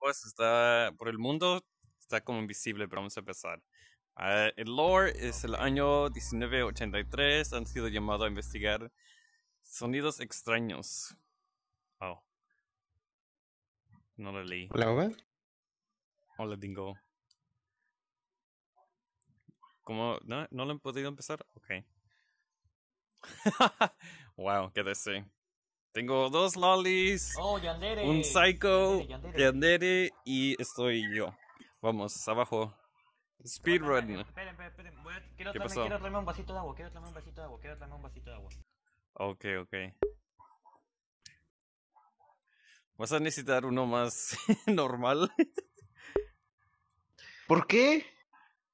pues está por el mundo, está como invisible, pero vamos a empezar. Ah, el lore es el año 1983, han sido llamados a investigar sonidos extraños. Oh. No lo leí. ¿Hola, Oba? Hola, Dingo. ¿Cómo? ¿No, ¿No lo han podido empezar? Ok. wow, qué deseo. Tengo dos lolis, oh, yandere. un psycho, yandere, yandere. y estoy yo. Vamos, abajo. Speedrun. Esperen, esperen, esperen. Quiero, ¿Qué pasó? quiero traerme un vasito de agua, quiero traerme un vasito de agua, quiero traerme un vasito de agua. Ok, ok. Vas a necesitar uno más normal. ¿Por qué?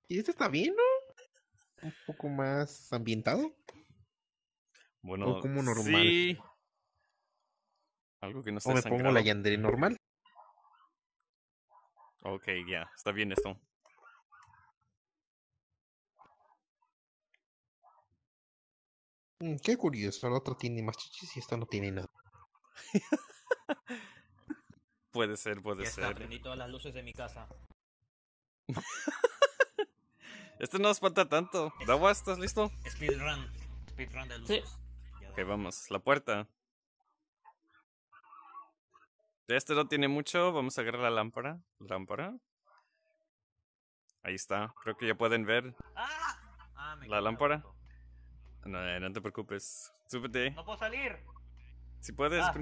¿Y este está bien, no? Un poco más ambientado. Bueno, o como normal. Sí. Algo que no O me pongo la Yandere normal. Ok, ya, está bien esto. Mm, qué curioso, la otra tiene más chichis y esta no tiene nada. puede ser, puede ya ser. Está, todas las luces de mi casa. Esto no nos falta tanto. Dawa, ¿estás listo? Speedrun. Speedrun de luces. Ok, vamos. La puerta este no tiene mucho. Vamos a agarrar la lámpara. Lámpara. Ahí está. Creo que ya pueden ver. Ah, la lámpara. No, eh, no te preocupes. Súbete. No puedo salir. Si puedes, ah,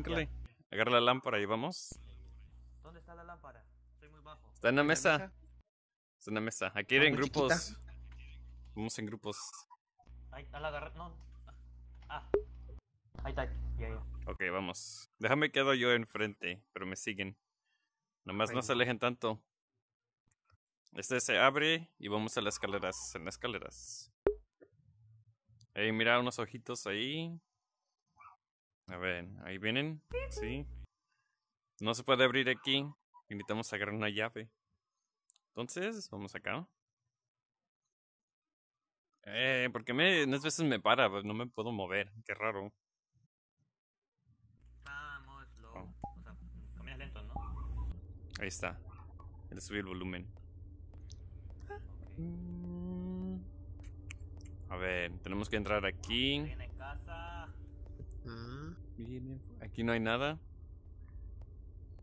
Agarra la lámpara y vamos. ¿Dónde está la lámpara? muy bajo. Está en la mesa. Está en la mesa. Aquí ir en grupos. Vamos en grupos. Ahí, No. Ah. Ahí Ok, vamos. Déjame quedo yo enfrente, pero me siguen. Nomás no se alejen tanto. Este se abre y vamos a las escaleras. En las escaleras. Hey, mira unos ojitos ahí. A ver, ahí vienen. Sí. No se puede abrir aquí. a agarrar una llave. Entonces, vamos acá. Eh, porque me, unas veces me para, pues, no me puedo mover. Qué raro. Ahí está. Le subí el volumen. Ah. A ver, tenemos que entrar aquí. Ah. Aquí no hay nada.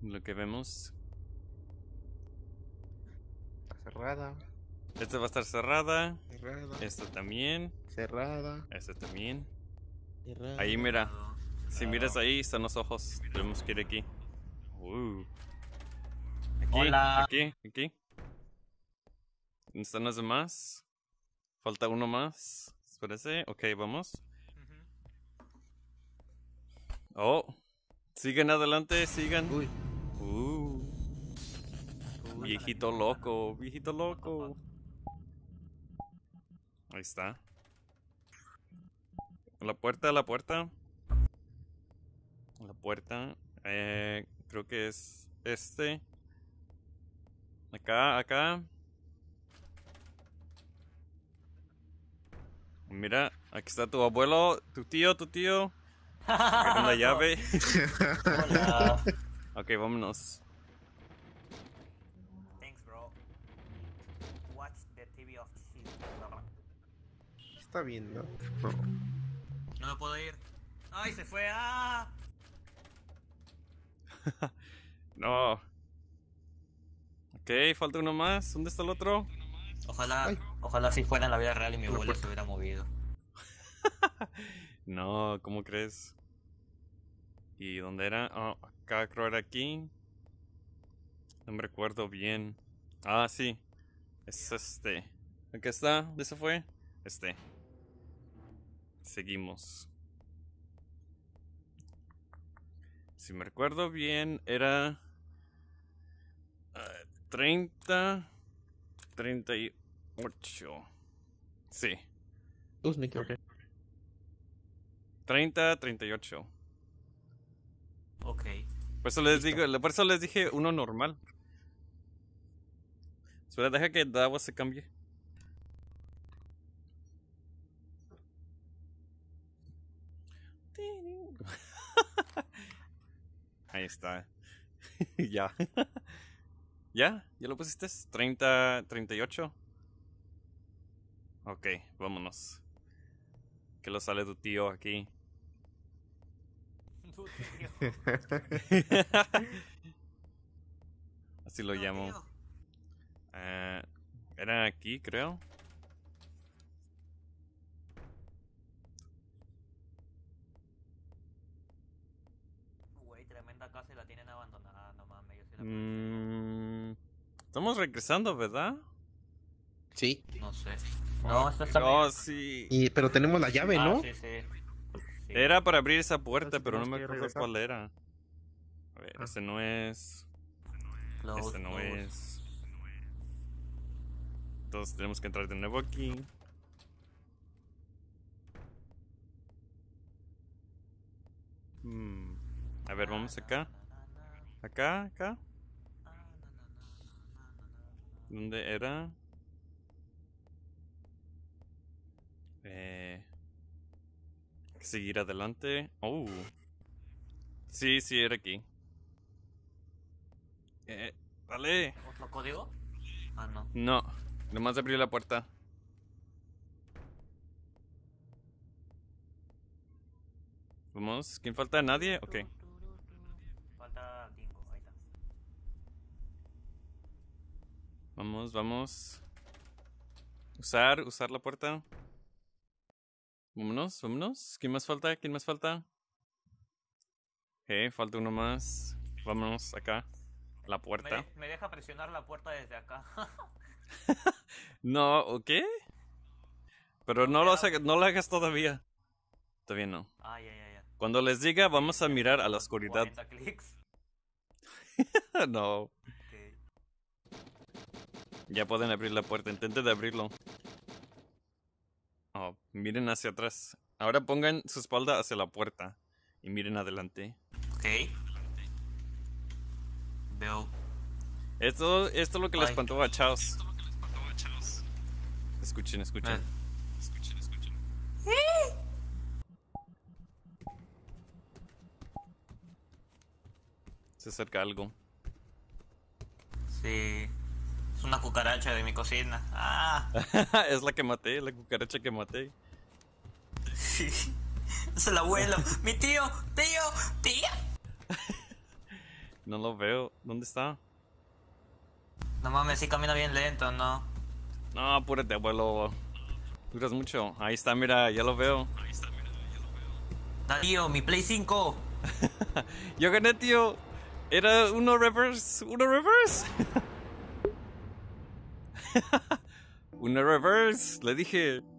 Lo que vemos. Está cerrada. Esta va a estar cerrada. Cerrada. Esta también. Cerrada. Esta también. Ahí mira. Si miras ahí, están los ojos. Tenemos que ir aquí. Uh. Aquí, Hola. aquí, aquí. ¿Dónde están los demás? Falta uno más. ¿parece? Ok, vamos. Oh. Sigan adelante, sigan. Uh. Uy. viejito loco, viejito loco. Ahí está. La puerta, la puerta. La puerta. Eh, creo que es este. Acá, acá. Mira, aquí está tu abuelo, tu tío, tu tío. Con la llave. Hola. ok, vámonos. Thanks, bro. Watch the TV of Está bien, ¿no? No, me puedo ir. ¡Ay, se fue! ¡Ah! no. Ok, falta uno más. ¿Dónde está el otro? Ojalá, ojalá si fuera en la vida real y mi abuelo se hubiera movido. no, ¿cómo crees? ¿Y dónde era? Oh, acá creo era aquí. No me recuerdo bien. Ah, sí. Es este. ¿Aquí está. ¿Dónde se fue? Este. Seguimos. Si me recuerdo bien, era 30, 38. Sí. 30, 38. Ok. Por eso les, digo, les dije uno normal. Espera, deja que Davo se cambie. Ahí está. ya. ¿Ya? ¿Ya lo pusiste? ¿30, 38? Ok, vámonos. ¿Qué lo sale tu tío aquí. Tu tío. Así lo llamo. Uh, ah, eran aquí, creo. Wey, tremenda casa y la tienen abandonada, no mames. Yo si la Estamos regresando, ¿verdad? Sí. No sé. No, oh, está No, sí. Y, pero tenemos la llave, ah, ¿no? Sí, pues, sí. Era para abrir esa puerta, pero no me acuerdo cuál era. A ver, este ese no es. ese no es. Entonces tenemos que entrar de nuevo aquí. Hmm. A ver, vamos acá. Acá, acá. ¿Dónde era? Eh, seguir adelante. Oh. Sí, sí, era aquí. Eh, vale. ¿Otro código? Ah, no. No. Nomás abrir la puerta. Vamos. ¿Quién falta? ¿Nadie? Ok. Vamos, vamos. Usar, usar la puerta. Vámonos, vámonos. ¿Quién más falta? ¿Quién más falta? eh falta uno más. Vámonos acá. La puerta. Me, deja presionar la puerta desde acá. no, ¿o qué? Pero no, lo, ah. hagas, no lo hagas todavía. Todavía no. Ah, Cuando les diga, vamos a mirar a la oscuridad. no. Ya pueden abrir la puerta, intenten de abrirlo. Oh, miren hacia atrás. Ahora pongan su espalda hacia la puerta y miren adelante. Ok. Veo. Esto, esto es lo que les espantó a Chaos. Escuchen, escuchen. Escuchen, Escuchen, escuchen. Se acerca algo. Sí. Es una cucaracha de mi cocina. Ah. es la que maté, la cucaracha que maté. Es el abuelo. mi tío, tío, tío no lo veo. ¿Dónde está? No mames, si camina bien lento, ¿no? No, apúrate, abuelo. Duras mucho. Ahí está, mira, ya lo veo. Ahí está, mira, ya lo veo. mi Play 5. Yo gané, tío. Era uno reverse. Uno reverse. Una reverse, le dije.